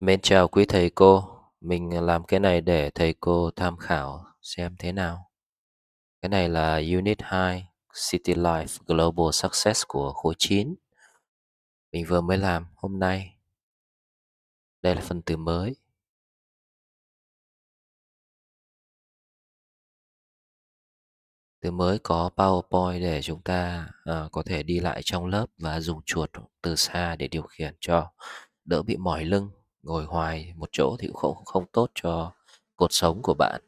Mến chào quý thầy cô, mình làm cái này để thầy cô tham khảo xem thế nào. Cái này là Unit 2 City Life Global Success của khối 9. Mình vừa mới làm hôm nay. Đây là phần từ mới. Từ mới có PowerPoint để chúng ta à, có thể đi lại trong lớp và dùng chuột từ xa để điều khiển cho đỡ bị mỏi lưng ngồi hoài một chỗ thì cũng không không tốt cho cột sống của bạn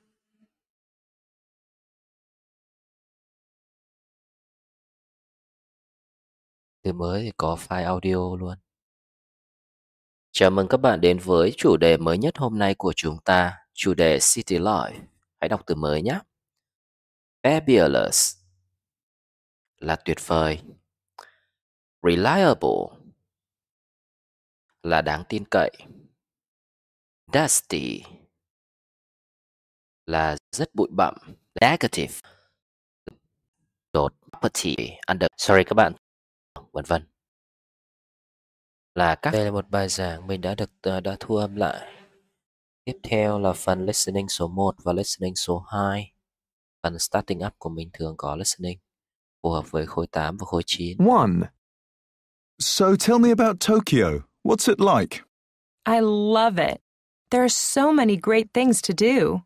từ mới thì có file audio luôn chào mừng các bạn đến với chủ đề mới nhất hôm nay của chúng ta chủ đề city life hãy đọc từ mới nhé fabulous là tuyệt vời reliable là đáng tin cậy Dusty là rất bụi bặm. Negative. Đột. Property. Under. Sorry các bạn. Vân vân. Là các... Đây là một bài giảng mình đã được ờ, đã thu âm lại. Tiếp theo là phần listening số 1 và listening số 2. Phần starting up của mình thường có listening phù hợp với khối 8 và khối 9. One. So tell me about Tokyo. What's it like? I love it. There are so many great things to do.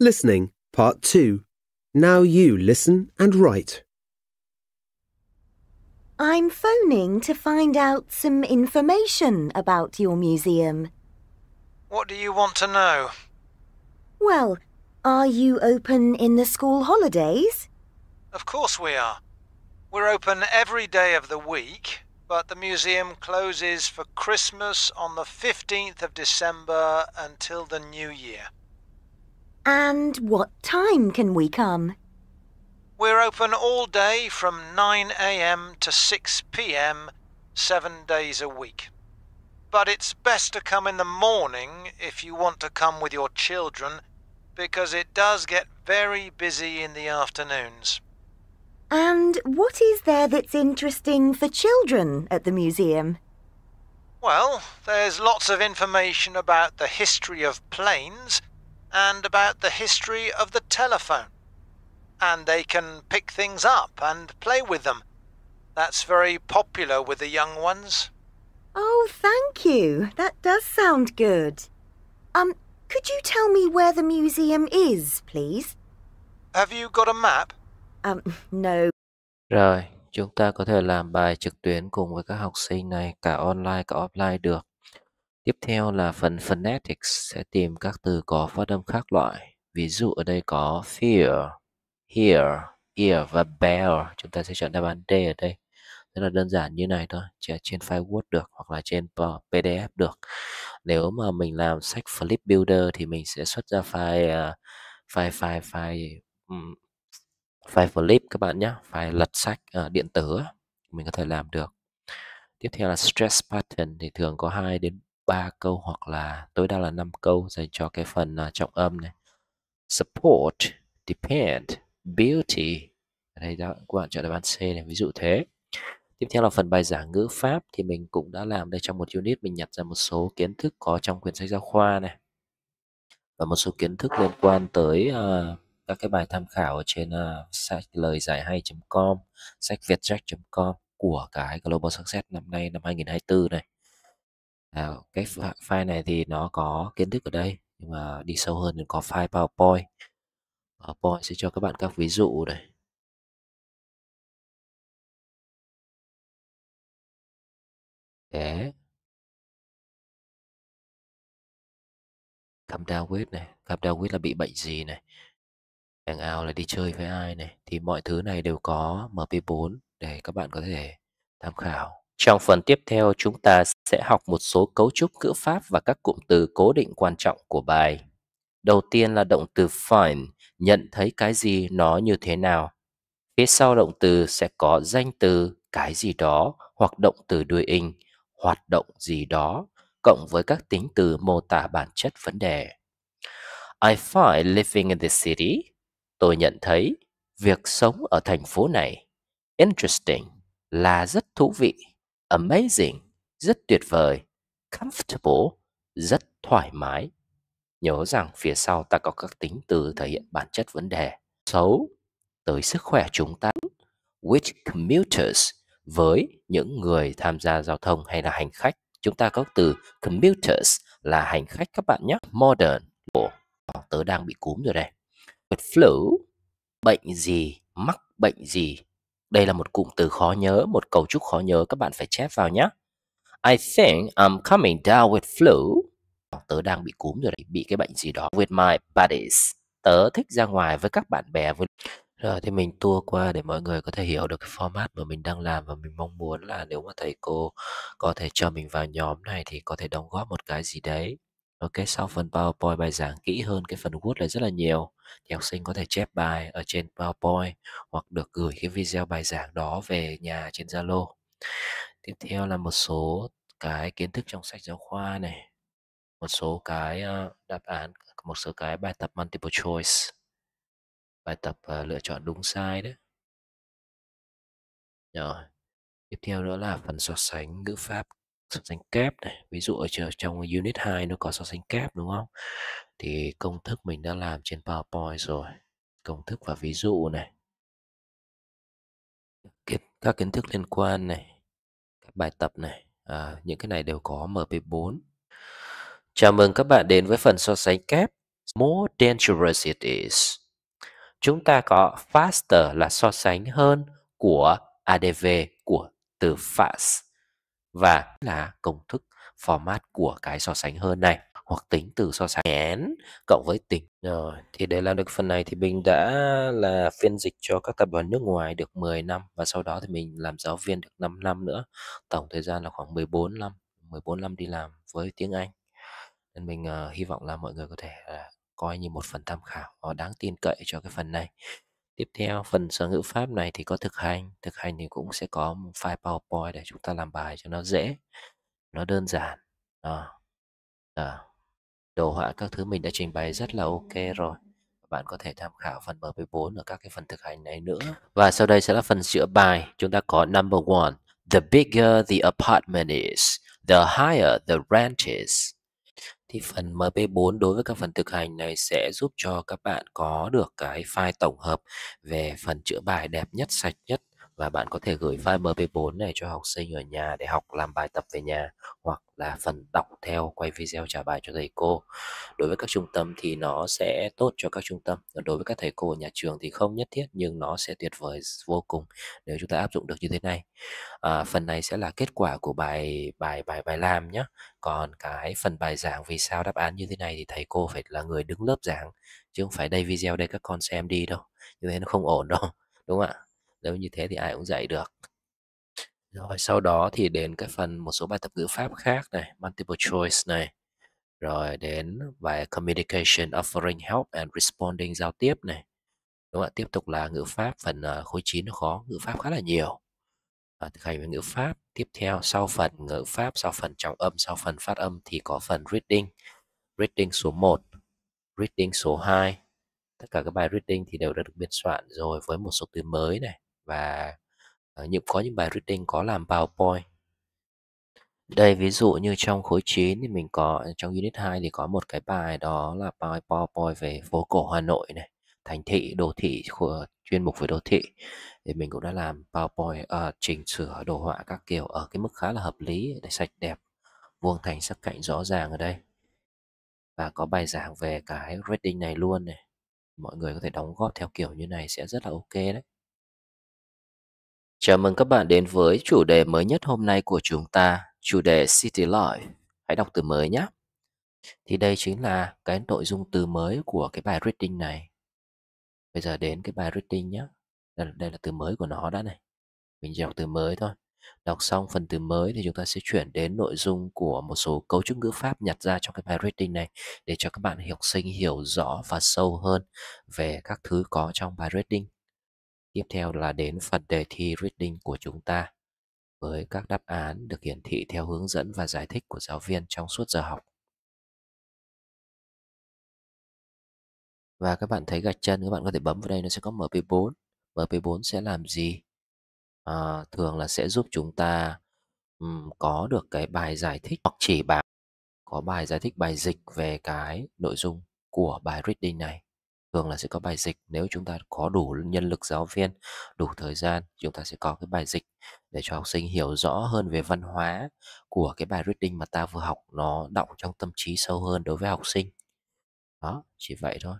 Listening, Part 2. Now you listen and write. I'm phoning to find out some information about your museum. What do you want to know? Well, are you open in the school holidays? Of course we are. We're open every day of the week, but the museum closes for Christmas on the 15th of December until the new year. And what time can we come? We're open all day from 9 a.m. to 6 p.m., seven days a week. But it's best to come in the morning if you want to come with your children, because it does get very busy in the afternoons. And what is there that's interesting for children at the museum? Well, there's lots of information about the history of planes and about the history of the telephone. And they can pick things up and play with them. That's very popular with the young ones. Oh, thank you. That does sound good. Um, could you tell me where the museum is, please? Have you got a map? Um, no. Rồi, chúng ta có thể làm bài trực tuyến cùng với các học sinh này cả online cả offline được. Tiếp theo là phần phonetics sẽ tìm các từ có phát âm khác loại. Ví dụ ở đây có fear, hear, ear và bear. Chúng ta sẽ chọn đáp án D ở đây. Rất là đơn giản như này thôi, chỉ trên file Word được hoặc là trên PDF được. Nếu mà mình làm sách Flip Builder thì mình sẽ xuất ra file uh, file file file um, file flip các bạn nhé file lật sách ở ờ, điện tử mình có thể làm được tiếp theo là stress pattern thì thường có 2 đến 3 câu hoặc là tối đa là 5 câu dành cho cái phần à, trọng âm này support depend beauty đây đó các bạn chọn đáp án C này ví dụ thế tiếp theo là phần bài giảng ngữ pháp thì mình cũng đã làm đây trong một unit mình nhặt ra một số kiến thức có trong quyển sách giáo khoa này và một số kiến thức liên quan tới uh, các cái bài tham khảo ở trên uh, sách lời giải hay.com, sách vietjack.com của cái Global Success năm nay năm 2024 này. À, cái vâng. file này thì nó có kiến thức ở đây nhưng mà đi sâu hơn thì có file PowerPoint. PowerPoint sẽ cho các bạn các ví dụ này. Để come down này, come down là bị bệnh gì này, hang ao là đi chơi với ai này thì mọi thứ này đều có MP4 để các bạn có thể tham khảo. Trong phần tiếp theo chúng ta sẽ học một số cấu trúc ngữ pháp và các cụm từ cố định quan trọng của bài. Đầu tiên là động từ find, nhận thấy cái gì nó như thế nào. Phía sau động từ sẽ có danh từ cái gì đó hoặc động từ đuôi in, hoạt động gì đó, cộng với các tính từ mô tả bản chất vấn đề. I find living in the city Tôi nhận thấy việc sống ở thành phố này interesting là rất thú vị, amazing, rất tuyệt vời, comfortable, rất thoải mái. Nhớ rằng phía sau ta có các tính từ thể hiện bản chất vấn đề xấu tới sức khỏe chúng ta which commuters với những người tham gia giao thông hay là hành khách. Chúng ta có từ commuters là hành khách các bạn nhé. Modern. Ồ, tớ đang bị cúm rồi đây. With flu, bệnh gì, mắc bệnh gì. Đây là một cụm từ khó nhớ, một cấu trúc khó nhớ các bạn phải chép vào nhé. I think I'm coming down with flu. Tớ đang bị cúm rồi đấy, bị cái bệnh gì đó with my buddies. Tớ thích ra ngoài với các bạn bè. Với... Rồi thì mình tua qua để mọi người có thể hiểu được cái format mà mình đang làm và mình mong muốn là nếu mà thầy cô có thể cho mình vào nhóm này thì có thể đóng góp một cái gì đấy. Ok, ờ, sau phần PowerPoint bài giảng kỹ hơn cái phần Word này rất là nhiều thì học sinh có thể chép bài ở trên PowerPoint hoặc được gửi cái video bài giảng đó về nhà trên Zalo. Tiếp theo là một số cái kiến thức trong sách giáo khoa này, một số cái ờ, đáp án, một số cái bài tập multiple choice, bài tập ờ, lựa chọn đúng sai đấy. Rồi. Tiếp theo nữa là phần so sánh ngữ pháp so sánh kép này ví dụ ở trong unit 2 nó có so sánh kép đúng không thì công thức mình đã làm trên PowerPoint rồi công thức và ví dụ này các kiến thức liên quan này các bài tập này à, những cái này đều có MP4 chào mừng các bạn đến với phần so sánh kép more dangerous it is chúng ta có faster là so sánh hơn của ADV của từ fast và là công thức format của cái so sánh hơn này hoặc tính từ so sánh n cộng với tính rồi thì để làm được phần này thì mình đã là phiên dịch cho các tập đoàn nước ngoài được 10 năm và sau đó thì mình làm giáo viên được 5 năm nữa tổng thời gian là khoảng 14 năm 14 năm đi làm với tiếng Anh nên mình uh, hy vọng là mọi người có thể uh, coi như một phần tham khảo uh, đáng tin cậy cho cái phần này tiếp theo phần sở ngữ pháp này thì có thực hành thực hành thì cũng sẽ có một file powerpoint để chúng ta làm bài cho nó dễ nó đơn giản đó. Đó. đồ họa các thứ mình đã trình bày rất là ok rồi bạn có thể tham khảo phần MP4 ở các cái phần thực hành này nữa. Và sau đây sẽ là phần sửa bài. Chúng ta có number one. The bigger the apartment is, the higher the rent is thì phần MP4 đối với các phần thực hành này sẽ giúp cho các bạn có được cái file tổng hợp về phần chữa bài đẹp nhất, sạch nhất và bạn có thể gửi file MP4 này cho học sinh ở nhà để học làm bài tập về nhà hoặc là phần đọc theo quay video trả bài cho thầy cô đối với các trung tâm thì nó sẽ tốt cho các trung tâm đối với các thầy cô ở nhà trường thì không nhất thiết nhưng nó sẽ tuyệt vời vô cùng nếu chúng ta áp dụng được như thế này à, phần này sẽ là kết quả của bài bài bài bài làm nhé còn cái phần bài giảng vì sao đáp án như thế này thì thầy cô phải là người đứng lớp giảng chứ không phải đây video đây các con xem đi đâu như thế nó không ổn đâu đúng không ạ nếu như thế thì ai cũng dạy được rồi sau đó thì đến cái phần một số bài tập ngữ pháp khác này, multiple choice này. Rồi đến bài communication, offering help and responding giao tiếp này. Đúng ạ, tiếp tục là ngữ pháp phần uh, khối 9 nó khó, ngữ pháp khá là nhiều. À, thực hành với ngữ pháp tiếp theo sau phần ngữ pháp sau phần trọng âm sau phần phát âm thì có phần reading reading số 1 reading số 2 tất cả các bài reading thì đều đã được biên soạn rồi với một số từ mới này và ở ờ, những có những bài reading có làm PowerPoint đây ví dụ như trong khối 9 thì mình có trong unit 2 thì có một cái bài đó là PowerPoint về phố cổ Hà Nội này thành thị đô thị của chuyên mục về đô thị thì mình cũng đã làm PowerPoint uh, chỉnh sửa đồ họa các kiểu ở cái mức khá là hợp lý để sạch đẹp vuông thành sắc cạnh rõ ràng ở đây và có bài giảng về cái rating này luôn này mọi người có thể đóng góp theo kiểu như này sẽ rất là ok đấy Chào mừng các bạn đến với chủ đề mới nhất hôm nay của chúng ta, chủ đề City Life. Hãy đọc từ mới nhé. Thì đây chính là cái nội dung từ mới của cái bài reading này. Bây giờ đến cái bài reading nhé. Đây, đây là từ mới của nó đã này. Mình chỉ đọc từ mới thôi. Đọc xong phần từ mới thì chúng ta sẽ chuyển đến nội dung của một số cấu trúc ngữ pháp nhặt ra trong cái bài reading này để cho các bạn học sinh hiểu rõ và sâu hơn về các thứ có trong bài reading. Tiếp theo là đến phần đề thi reading của chúng ta với các đáp án được hiển thị theo hướng dẫn và giải thích của giáo viên trong suốt giờ học. Và các bạn thấy gạch chân, các bạn có thể bấm vào đây nó sẽ có MP4. MP4 sẽ làm gì? À, thường là sẽ giúp chúng ta um, có được cái bài giải thích hoặc chỉ bảo có bài giải thích bài dịch về cái nội dung của bài reading này thường là sẽ có bài dịch nếu chúng ta có đủ nhân lực giáo viên đủ thời gian chúng ta sẽ có cái bài dịch để cho học sinh hiểu rõ hơn về văn hóa của cái bài reading mà ta vừa học nó động trong tâm trí sâu hơn đối với học sinh đó chỉ vậy thôi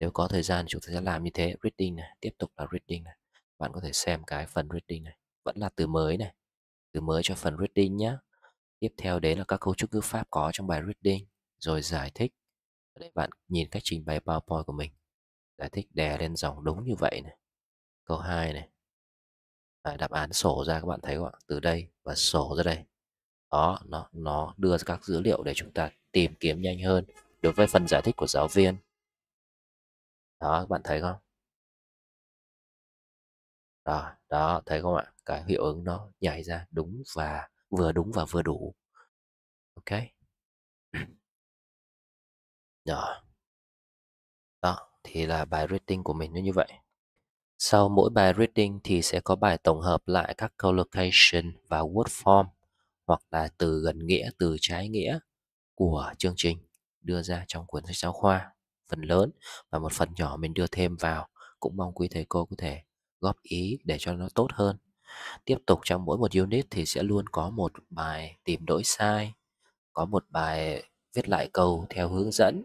nếu có thời gian chúng ta sẽ làm như thế reading này tiếp tục là reading này bạn có thể xem cái phần reading này vẫn là từ mới này từ mới cho phần reading nhé tiếp theo đấy là các cấu trúc ngữ pháp có trong bài reading rồi giải thích Đấy, bạn nhìn cách trình bày PowerPoint của mình giải thích đè lên dòng đúng như vậy này câu 2 này à, đáp án sổ ra các bạn thấy không ạ từ đây và sổ ra đây đó nó nó đưa ra các dữ liệu để chúng ta tìm kiếm nhanh hơn đối với phần giải thích của giáo viên đó các bạn thấy không đó đó thấy không ạ cái hiệu ứng nó nhảy ra đúng và vừa đúng và vừa đủ ok rồi. Đó, thì là bài rating của mình nó như vậy. Sau mỗi bài reading thì sẽ có bài tổng hợp lại các collocation và word form hoặc là từ gần nghĩa, từ trái nghĩa của chương trình đưa ra trong cuốn sách giáo khoa phần lớn và một phần nhỏ mình đưa thêm vào cũng mong quý thầy cô có thể góp ý để cho nó tốt hơn. Tiếp tục trong mỗi một unit thì sẽ luôn có một bài tìm lỗi sai, có một bài viết lại câu theo hướng dẫn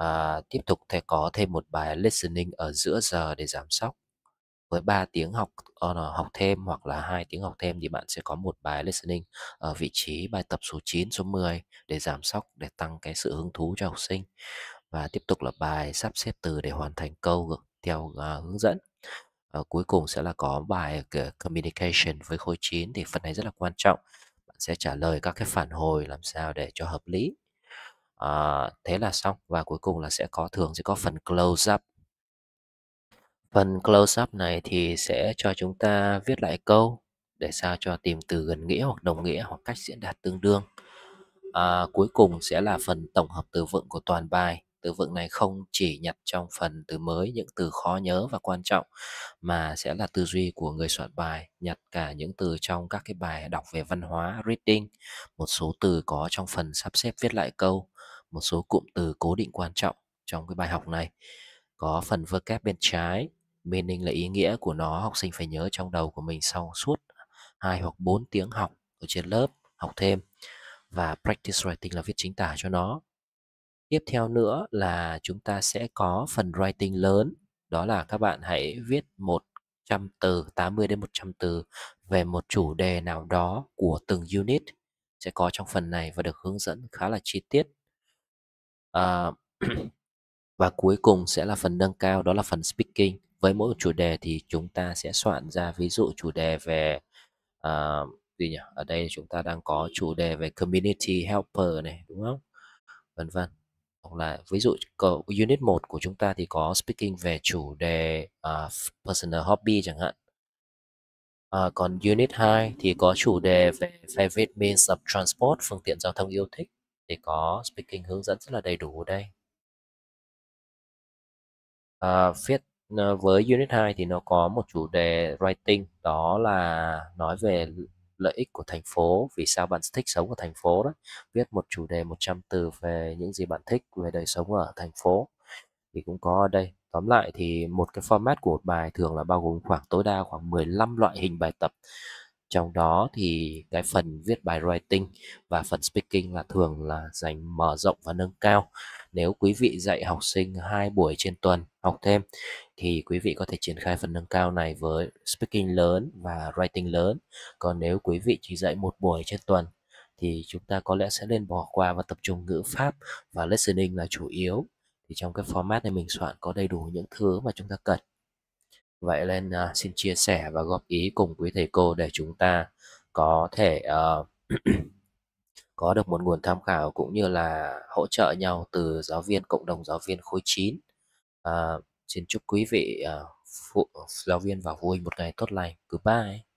à, tiếp tục thầy có thêm một bài listening ở giữa giờ để giảm sóc với 3 tiếng học ờ, học thêm hoặc là hai tiếng học thêm thì bạn sẽ có một bài listening ở vị trí bài tập số 9 số 10 để giảm sóc để tăng cái sự hứng thú cho học sinh và tiếp tục là bài sắp xếp từ để hoàn thành câu theo ờ, hướng dẫn uh, cuối cùng sẽ là có bài communication với khối 9 thì phần này rất là quan trọng bạn sẽ trả lời các cái phản hồi làm sao để cho hợp lý à, thế là xong và cuối cùng là sẽ có thường sẽ có phần close up phần close up này thì sẽ cho chúng ta viết lại câu để sao cho tìm từ gần nghĩa hoặc đồng nghĩa hoặc cách diễn đạt tương đương à, cuối cùng sẽ là phần tổng hợp từ vựng của toàn bài từ vựng này không chỉ nhặt trong phần từ mới những từ khó nhớ và quan trọng mà sẽ là tư duy của người soạn bài nhặt cả những từ trong các cái bài đọc về văn hóa reading một số từ có trong phần sắp xếp viết lại câu một số cụm từ cố định quan trọng trong cái bài học này có phần vocab bên trái meaning là ý nghĩa của nó học sinh phải nhớ trong đầu của mình sau suốt 2 hoặc 4 tiếng học ở trên lớp học thêm và practice writing là viết chính tả cho nó tiếp theo nữa là chúng ta sẽ có phần writing lớn đó là các bạn hãy viết 100 từ 80 đến 100 từ về một chủ đề nào đó của từng unit sẽ có trong phần này và được hướng dẫn khá là chi tiết à, và cuối cùng sẽ là phần nâng cao đó là phần speaking với mỗi chủ đề thì chúng ta sẽ soạn ra ví dụ chủ đề về à, gì nhỉ ở đây chúng ta đang có chủ đề về community helper này đúng không vân vân hoặc là ví dụ unit 1 của chúng ta thì có speaking về chủ đề uh, personal hobby chẳng hạn uh, còn unit 2 thì có chủ đề về favorite means of transport phương tiện giao thông yêu thích thì có speaking hướng dẫn rất là đầy đủ ở đây à, viết ờ, với unit 2 thì nó có một chủ đề writing đó là nói về lợi ích của thành phố vì sao bạn thích sống ở thành phố đó viết một chủ đề 100 từ về những gì bạn thích về đời sống ở thành phố thì cũng có ở đây tóm lại thì một cái format của một bài thường là bao gồm khoảng tối đa khoảng 15 loại hình bài tập trong đó thì cái phần viết bài writing và phần speaking là thường là dành mở rộng và nâng cao nếu quý vị dạy học sinh hai buổi trên tuần học thêm thì quý vị có thể triển khai phần nâng cao này với speaking lớn và writing lớn còn nếu quý vị chỉ dạy một buổi trên tuần thì chúng ta có lẽ sẽ nên bỏ qua và tập trung ngữ pháp và listening là chủ yếu thì trong cái format này mình soạn có đầy đủ những thứ mà chúng ta cần vậy nên uh, xin chia sẻ và góp ý cùng quý thầy cô để chúng ta có thể uh, có được một nguồn tham khảo cũng như là hỗ trợ nhau từ giáo viên cộng đồng giáo viên khối 9 uh, à, xin chúc quý vị uh, ờ, phụ giáo viên và phụ huynh một ngày tốt lành goodbye